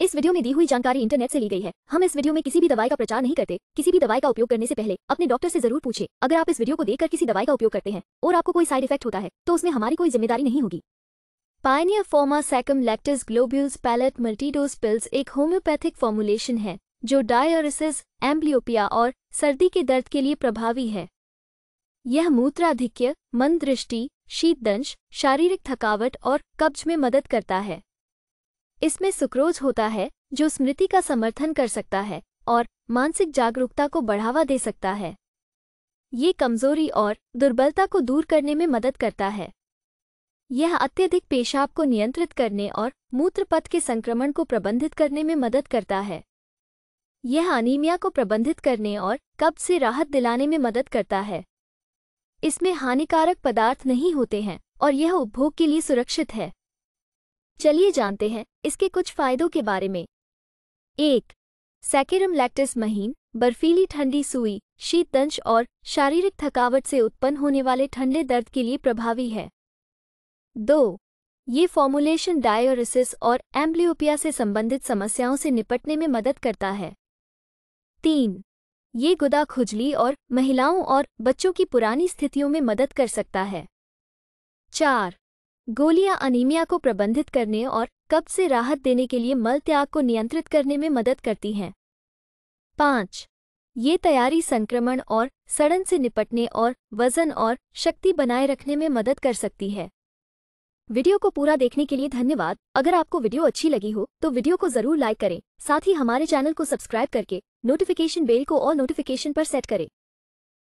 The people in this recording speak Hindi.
इस वीडियो में दी हुई जानकारी इंटरनेट से ली गई है हम इस वीडियो में किसी भी दवाई का प्रचार नहीं करते किसी भी दवाई का उपयोग करने से पहले अपने डॉक्टर से जरूर पूछे अगर आप इस वीडियो को देखकर किसी दवाई का उपयोग करते हैं और आपको कोई साइड इफेक्ट होता है तो उसमें हमारी कोई जिम्मेदारी नहीं होगी pioneer pharma saccharum lactis globules pellet multidose pills एक होम्योपैथिक फॉर्मुलेशन है जो डायरिसिस एम्ब्लियोपिया और सर्दी के दर्द के लिए प्रभावी है यह मूत्राधिक्य मंद दृष्टि शीतदंश शारीरिक थकावट और कब्ज में मदद करता है इसमें सुक्रोज होता है जो स्मृति का समर्थन कर सकता है और मानसिक जागरूकता को बढ़ावा दे सकता है ये कमजोरी और दुर्बलता को दूर करने में मदद करता है यह अत्यधिक पेशाब को नियंत्रित करने और मूत्रपथ के संक्रमण को प्रबंधित करने में मदद करता है यह अनीमिया को प्रबंधित करने और कब्ज से राहत दिलाने में मदद करता है इसमें हानिकारक पदार्थ नहीं होते हैं और यह उपभोग के लिए सुरक्षित है चलिए जानते हैं इसके कुछ फायदों के बारे में एक सैकेरम लैक्टिस महीन बर्फीली ठंडी सुई दंश और शारीरिक थकावट से उत्पन्न होने वाले ठंडे दर्द के लिए प्रभावी है दो ये फॉर्मुलेशन डायोरिसिस और एम्ब्लियोपिया से संबंधित समस्याओं से निपटने में मदद करता है तीन ये गुदा खुजली और महिलाओं और बच्चों की पुरानी स्थितियों में मदद कर सकता है चार गोलियां अनीमिया को प्रबंधित करने और कब से राहत देने के लिए मल त्याग को नियंत्रित करने में मदद करती हैं पाँच ये तैयारी संक्रमण और सड़न से निपटने और वजन और शक्ति बनाए रखने में मदद कर सकती है वीडियो को पूरा देखने के लिए धन्यवाद अगर आपको वीडियो अच्छी लगी हो तो वीडियो को जरूर लाइक करें साथ ही हमारे चैनल को सब्सक्राइब करके नोटिफिकेशन बेल को और नोटिफिकेशन पर सेट करें